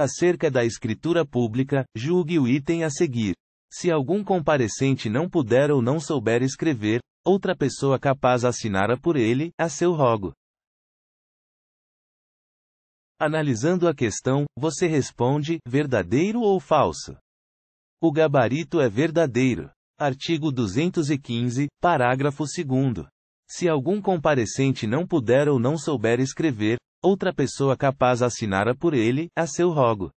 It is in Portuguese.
Acerca da escritura pública, julgue o item a seguir. Se algum comparecente não puder ou não souber escrever, outra pessoa capaz assinara por ele, a seu rogo. Analisando a questão, você responde: verdadeiro ou falso? O gabarito é verdadeiro. Artigo 215, parágrafo 2. Se algum comparecente não puder ou não souber escrever, outra pessoa capaz assinara é por ele, a seu rogo.